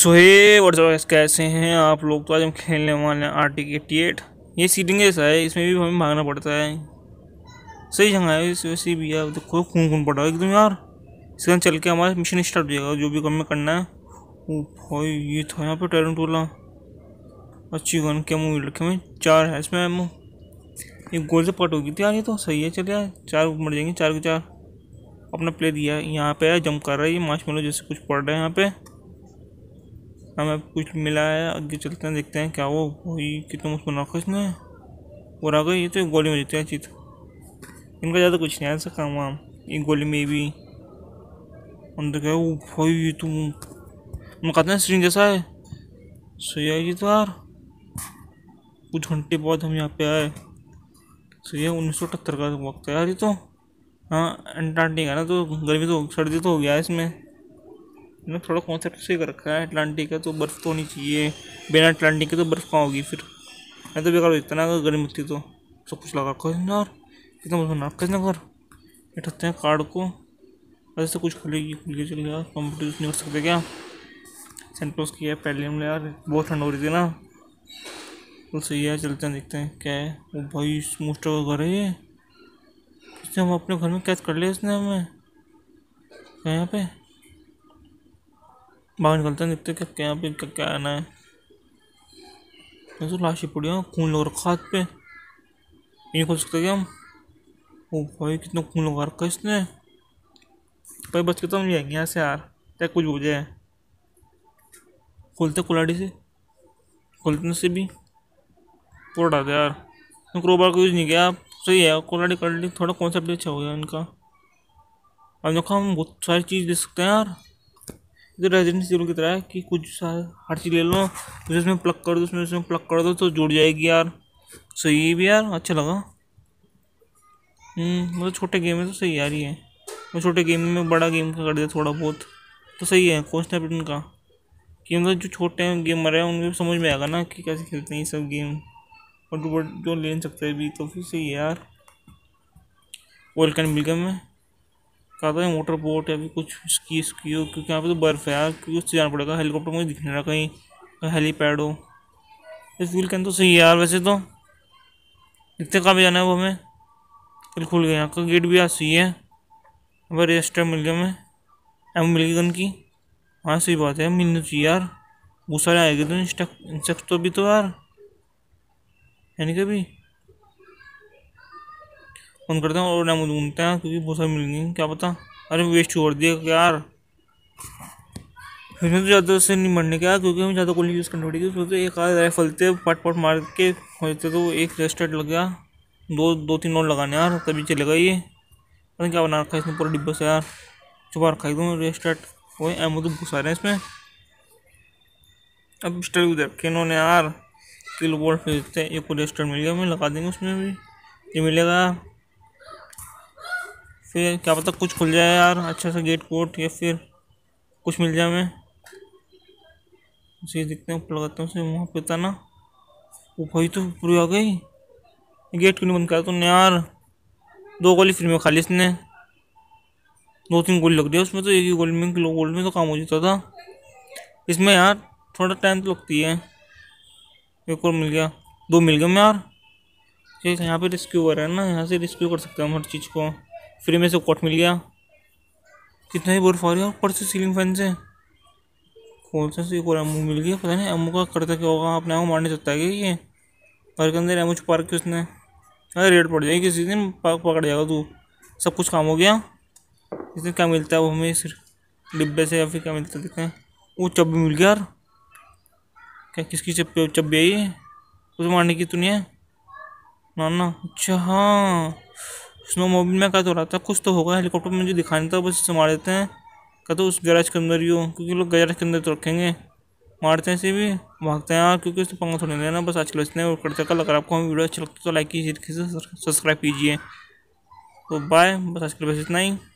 सो हे WhatsApp कैसे हैं आप लोग तो आज हम खेलने वाले हैं आर टी एट्टी एट ये सीटिंग ऐसा है इसमें भी हमें भागना पड़ता है सही जगह है वैसे भी है देखो तो खून खून पड़ा एकदम यार इसके चल के हमारा मिशन स्टार्ट हो जाएगा जो भी हमें करना है वो भाई ये था यहाँ पर टैलेंट वाला अच्छी गन क्या मूवी रखे हमें चार है इसमें एमओ एक गोल से पट होगी थी यार ये तो सही है चल यार चार मर जाएंगे चार के चार अपना प्ले दिया यहाँ पे जम कर रहा है ये मार्च मिलो जैसे कुछ पड़ रहा है यहाँ पे हमें हाँ, कुछ मिला है आगे चलते हैं देखते हैं क्या वो भाई कितना मुझको नाखा इसने और आ गई ये तो गोली में जीते हैं चीत इनका ज़्यादा कुछ नहीं आ सका वहाँ एक गोली में भी अंदर क्या वो भाई तुम हम कहते हैं स्ट्रिंग जैसा है सही है जी तो यार कुछ घंटे बाद हम यहाँ पे आए सो ये उन्नीस सौ अठहत्तर का वक्त है यार ये तो हाँ एंटार्टिका ना तो गर्मी तो सर्दी तो हो गया है इसमें मैंने थोड़ा कॉन्सेप्ट से कर रखा है अटलांटिक का तो बर्फ़ तो होनी चाहिए बिना अटलांटिक के तो बर्फ़ कहाँ होगी फिर मैं तो बेकार हो ना गर्मी होती तो सब कुछ लगा रखा कितना मुझे नाक बैठते हैं कार्ड को अरे तो कुछ खुलेगी खुल के चले यार कंप्यूटर नहीं कर सकते क्या सेंट की है पहले हमने यार बहुत ठंड हो रही थी ना तो सही है चलते हैं देखते हैं क्या है वो भाई मोस्टर का घर है ये इसने हम अपने घर में कैद कर लिया इसने हमें यहाँ पे बाहर निकलते हैं देखते हैं क्या यहाँ पे क्या क्या आना है तो लाशें पड़ी हैं खून लोग रखा हाथ पे यही खोल सकते क्या हम ओ भाई कितना खून लगा रखा इसने भाई बच के तो हम जाएंगे यहाँ से यार क्या कुछ हो जाए खोलते कुलाड़ी से खोलते से भी पूरा डाल यार क्रोबार को यूज़ नहीं किया आप सही है कुलाड़ी कर थोड़ा कॉन्सेप्ट अच्छा हो गया इनका अब देखो हम बहुत सारी चीज़ दे सकते हैं यार तो रेजिडेंस की तरह है कि कुछ हर चीज़ ले लो फिर उसमें प्लग कर दो उसमें उसमें प्लग कर दो तो जुड़ जाएगी यार सही है भी यार अच्छा लगा हम्म, मतलब छोटे गेम में तो सही यार ये मैं छोटे गेम में बड़ा गेम का कर दिया थोड़ा बहुत तो सही है कॉन्स्टेपिटन का कि मतलब जो छोटे गेमर हैं उनको समझ में आएगा ना कि कैसे खेलते हैं ये सब गेम और जो ले सकते हैं भी तो फिर सही है यार वेलकम बिलकम है कहा था मोटर बोट या फिर कुछ स्की स्की हो क्योंकि यहाँ पे तो बर्फ़ है यार क्योंकि उससे जाना पड़ेगा हेलीकॉप्टर मुझे दिखने रहा कहीं कहीं हेलीपैड हो इस फील कहें तो सही है यार वैसे तो दिखते कहाँ भी जाना है वो हमें कल खुल गया यहाँ का गेट भी यहाँ सही है अब रजिस्टर मिल गया हमें एम मिल गई गन की हाँ सही बात है मिलनी चाहिए यार बहुत सारे आएगी तो इंस्टक इंसेक्ट तो भी तो यार है कभी फ़ोन करते हैं और नमो ढूंढते हैं क्योंकि बहुत सारी मिलेंगी क्या पता अरे वेस्ट छोड़ दिया यार इसमें तो ज़्यादा से नहीं मरने का क्योंकि हमें ज़्यादा गोली यूज़ करनी पड़ेगी उसमें तो एक आध राइफलते पट पट मार के हो जाते तो एक रेस्टेड लग गया दो दो तीन और लगाने यार तभी चलेगा ये पता क्या बना रखा है इसमें पूरा डिब्बा से यार छुपा रखा एकदम रेस्टेड वो एमओ तो घुसा रहे हैं इसमें अब स्टेट भी देखे इन्होंने यार किलो बोल्ट खरीदते हैं एक को रेस्टेड मिल गया हमें लगा देंगे उसमें भी ये मिलेगा यार फिर क्या पता कुछ खुल जाए यार अच्छा सा गेट कोट या फिर कुछ मिल जाए हमें उसे देखते हैं ऊपर लगाते हैं उसे वहाँ पे था ना वो भाई तो पूरी आ गई गेट क्यों नहीं बंद करा तुमने यार दो गोली फिर में खा ली इसने दो तीन गोली लग रही है उसमें तो एक ही गोली में किलो गोली में तो काम हो जाता था इसमें यार थोड़ा टाइम तो लगती है एक और मिल गया दो मिल गए मैं यार तो यहाँ पे रेस्क्यू हो रहा है ना यहाँ से रेस्क्यू कर सकता हूँ हर चीज़ को फ्री में से कोट मिल गया कितना ही बर्फ आ रही है ऊपर से सीलिंग फैन से कौन सा से एक और एमू मिल गया पता नहीं एमओ का करता क्या होगा अपने एमओ मारने चलता है ये घर के अंदर एमओ छुपा रखी उसने अरे रेड पड़ जाएगी किसी दिन पकड़ जाएगा तू सब कुछ काम हो गया इसमें क्या मिलता है वो हमें सिर्फ डिब्बे से या फिर क्या मिलता है देखते हैं वो चब्बी मिल गया यार क्या किसकी चप्पी चब्बी आई है उसे मारने की तो नहीं है ना ना अच्छा हाँ स्नो मोबिल में कद तो रहता था कुछ तो होगा हेलीकॉप्टर में जो दिखाने था बस इसे मार देते हैं कहते तो उस गैराज के अंदर ही हो क्योंकि लोग गैराज के अंदर तो रखेंगे मारते हैं इसे भी भागते हैं यार क्योंकि उससे पंगा थोड़ी लेना बस आजकल इसने और करते कल अगर आपको हमें वीडियो अच्छा लगता तो लाइक कीजिए सब्सक्राइब कीजिए तो बाय बस आजकल बस इतना ही